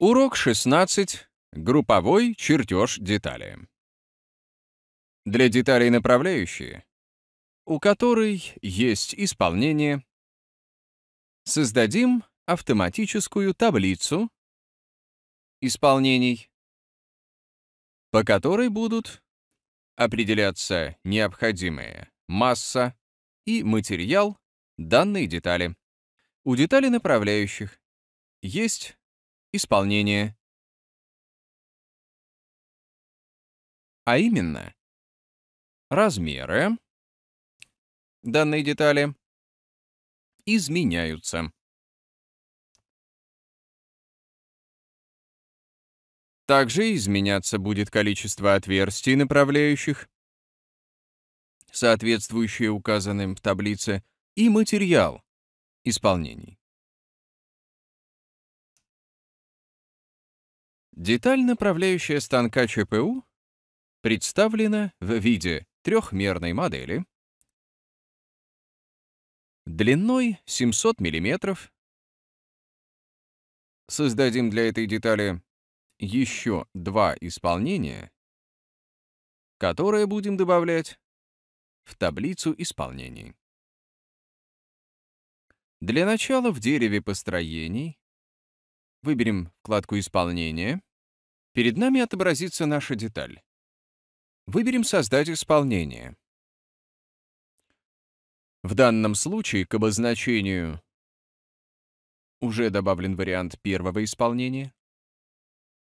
Урок 16. Групповой чертеж детали. Для деталей направляющие, у которой есть исполнение, создадим автоматическую таблицу исполнений, по которой будут определяться необходимые масса и материал данной детали. У детали направляющих есть исполнение. А именно, размеры данной детали изменяются. Также изменяться будет количество отверстий направляющих, соответствующие указанным в таблице, и материал исполнений. Деталь, направляющая станка ЧПУ, представлена в виде трехмерной модели длиной 700 мм. Создадим для этой детали еще два исполнения, которые будем добавлять в таблицу исполнений. Для начала в дереве построений выберем вкладку исполнения. Перед нами отобразится наша деталь. Выберем «Создать исполнение». В данном случае к обозначению уже добавлен вариант первого исполнения.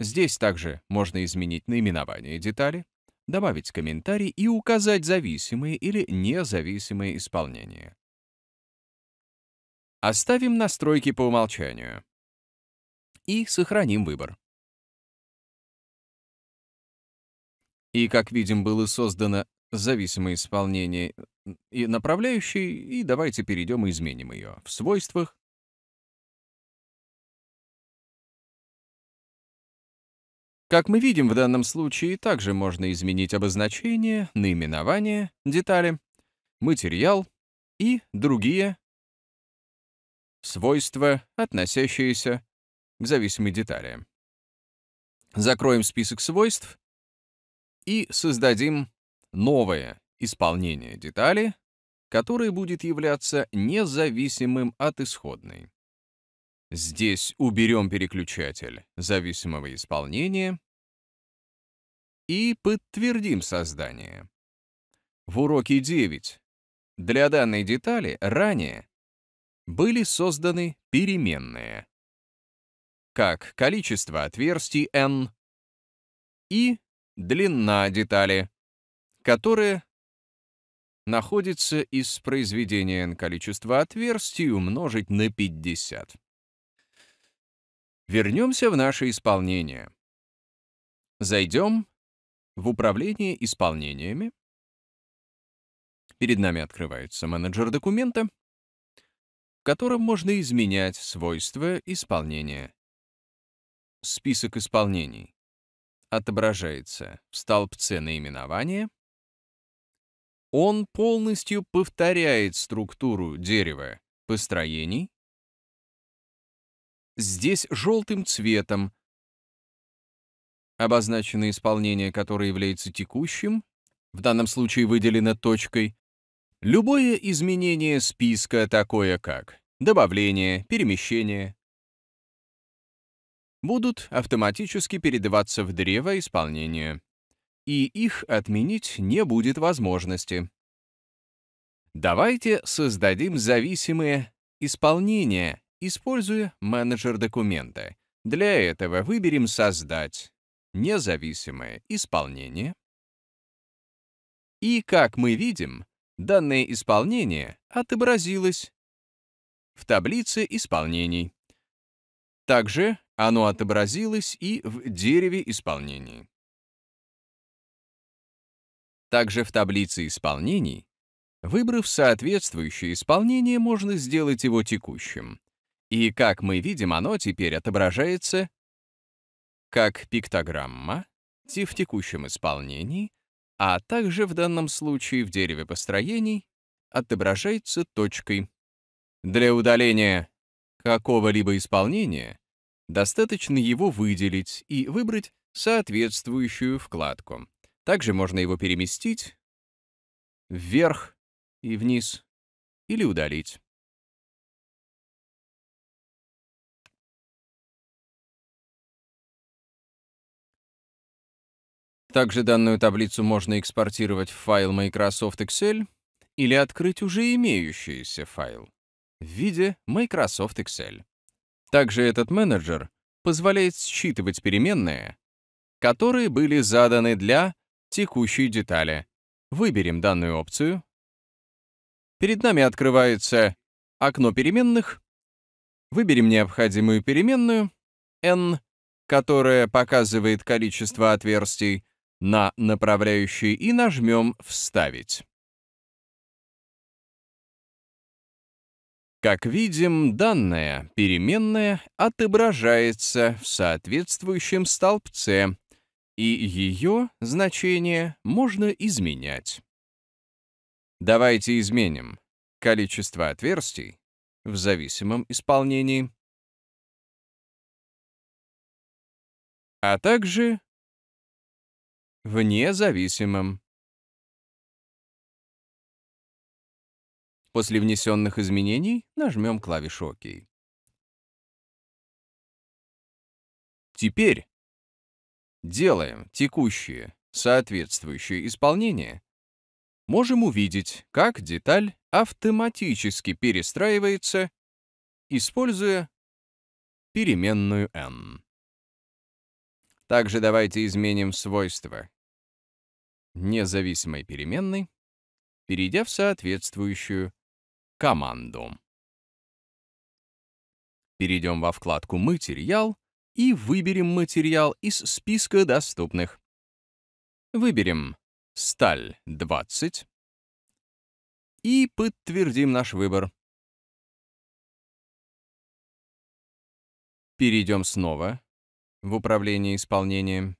Здесь также можно изменить наименование детали, добавить комментарий и указать зависимые или независимые исполнения. Оставим настройки по умолчанию. И сохраним выбор. и, как видим, было создано зависимое исполнение и направляющей, и давайте перейдем и изменим ее. В свойствах Как мы видим, в данном случае также можно изменить обозначение, наименование, детали, материал и другие свойства, относящиеся к зависимой детали. Закроем список свойств и создадим новое исполнение детали, которое будет являться независимым от исходной. Здесь уберем переключатель зависимого исполнения и подтвердим создание. В уроке 9 для данной детали ранее были созданы переменные, как количество отверстий n и длина детали, которая находится из произведения n количества отверстий умножить на 50. Вернемся в наше исполнение. Зайдем в управление исполнениями. Перед нами открывается менеджер документа, в котором можно изменять свойства исполнения. Список исполнений отображается в столбце наименования, он полностью повторяет структуру дерева построений. Здесь желтым цветом обозначено исполнение, которое является текущим, в данном случае выделено точкой, любое изменение списка, такое как добавление, перемещение, будут автоматически передаваться в древо исполнения, и их отменить не будет возможности. Давайте создадим зависимые исполнения, используя менеджер документа. Для этого выберем «Создать», «Независимое исполнение». И, как мы видим, данное исполнение отобразилось в таблице исполнений. Также оно отобразилось и в дереве исполнений. Также в таблице исполнений, выбрав соответствующее исполнение, можно сделать его текущим. И, как мы видим, оно теперь отображается как пиктограмма в текущем исполнении, а также в данном случае в дереве построений отображается точкой. Для удаления какого-либо исполнения Достаточно его выделить и выбрать соответствующую вкладку. Также можно его переместить вверх и вниз или удалить. Также данную таблицу можно экспортировать в файл Microsoft Excel или открыть уже имеющийся файл в виде Microsoft Excel. Также этот менеджер позволяет считывать переменные, которые были заданы для текущей детали. Выберем данную опцию. Перед нами открывается окно переменных. Выберем необходимую переменную n, которая показывает количество отверстий на направляющей, и нажмем «Вставить». Как видим, данная переменная отображается в соответствующем столбце, и ее значение можно изменять. Давайте изменим количество отверстий в зависимом исполнении, а также в независимом. После внесенных изменений нажмем клавишу «Ок». Теперь делаем текущее, соответствующее исполнение. Можем увидеть, как деталь автоматически перестраивается, используя переменную n. Также давайте изменим свойства независимой переменной, перейдя в соответствующую команду. Перейдем во вкладку «Материал» и выберем материал из списка доступных. Выберем «Сталь 20» и подтвердим наш выбор. Перейдем снова в управление исполнением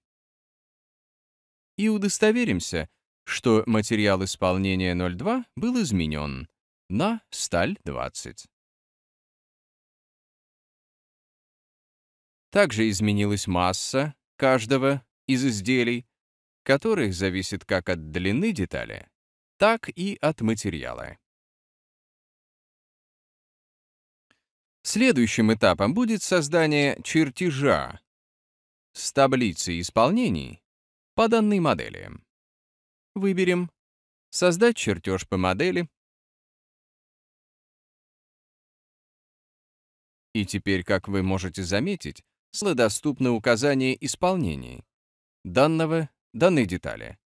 и удостоверимся, что материал исполнения 02 был изменен на сталь-20. Также изменилась масса каждого из изделий, которых зависит как от длины детали, так и от материала. Следующим этапом будет создание чертежа с таблицей исполнений по данной модели. Выберем «Создать чертеж по модели» И теперь, как вы можете заметить, сладоступны указания исполнений. Данного данной детали.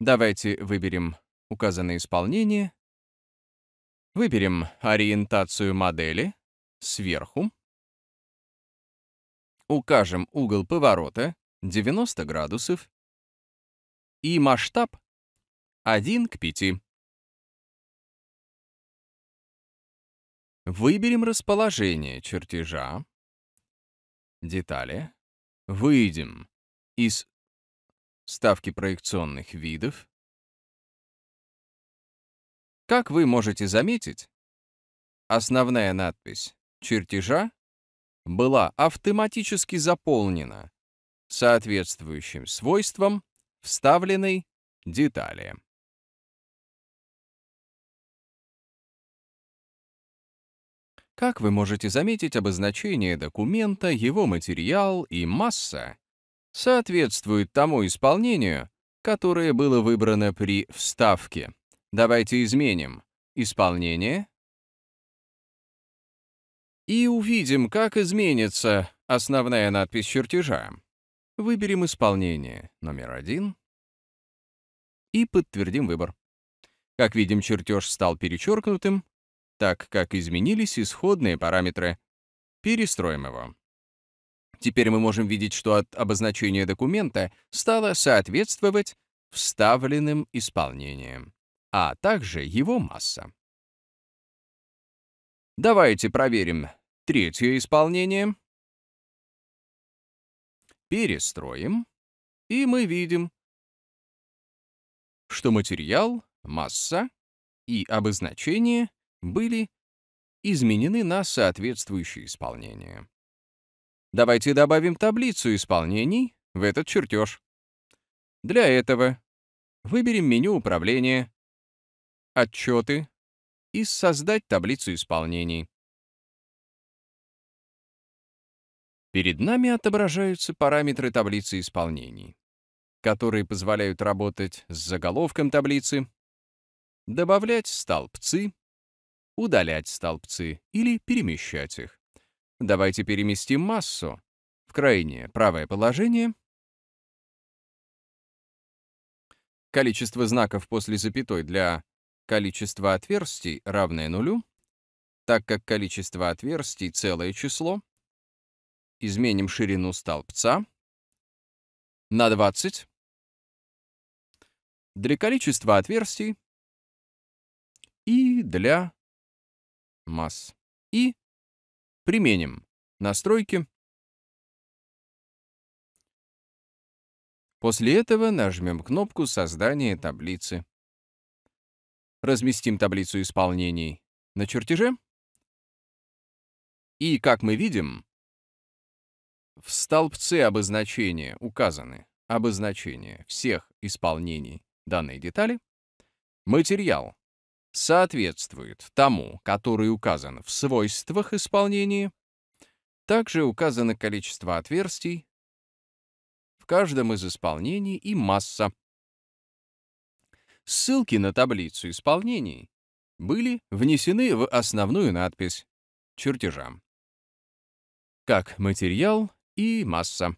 Давайте выберем указанное исполнение. Выберем ориентацию модели сверху. Укажем угол поворота 90 градусов и масштаб 1 к 5. Выберем расположение чертежа, детали, выйдем из ставки проекционных видов. Как вы можете заметить, основная надпись чертежа была автоматически заполнена соответствующим свойством вставленной детали. Как вы можете заметить, обозначение документа, его материал и масса соответствует тому исполнению, которое было выбрано при вставке. Давайте изменим исполнение и увидим, как изменится основная надпись чертежа. Выберем исполнение номер один и подтвердим выбор. Как видим, чертеж стал перечеркнутым, так как изменились исходные параметры. Перестроим его. Теперь мы можем видеть, что от обозначения документа стало соответствовать вставленным исполнениям, а также его масса. Давайте проверим третье исполнение. Перестроим, и мы видим, что материал, масса и обозначение были изменены на соответствующее исполнение. Давайте добавим таблицу исполнений в этот чертеж. Для этого выберем меню управления, отчеты и создать таблицу исполнений. Перед нами отображаются параметры таблицы исполнений, которые позволяют работать с заголовком таблицы, добавлять столбцы, удалять столбцы или перемещать их. Давайте переместим массу в крайнее правое положение. Количество знаков после запятой для количества отверстий равное нулю, так как количество отверстий — целое число. Изменим ширину столбца на 20. Для количества отверстий и для масс и применим настройки. После этого нажмем кнопку создания таблицы». Разместим таблицу исполнений на чертеже. И, как мы видим, в столбце обозначения указаны обозначения всех исполнений данной детали, материал соответствует тому, который указан в свойствах исполнения, также указано количество отверстий в каждом из исполнений и масса. Ссылки на таблицу исполнений были внесены в основную надпись чертежам, как материал и масса.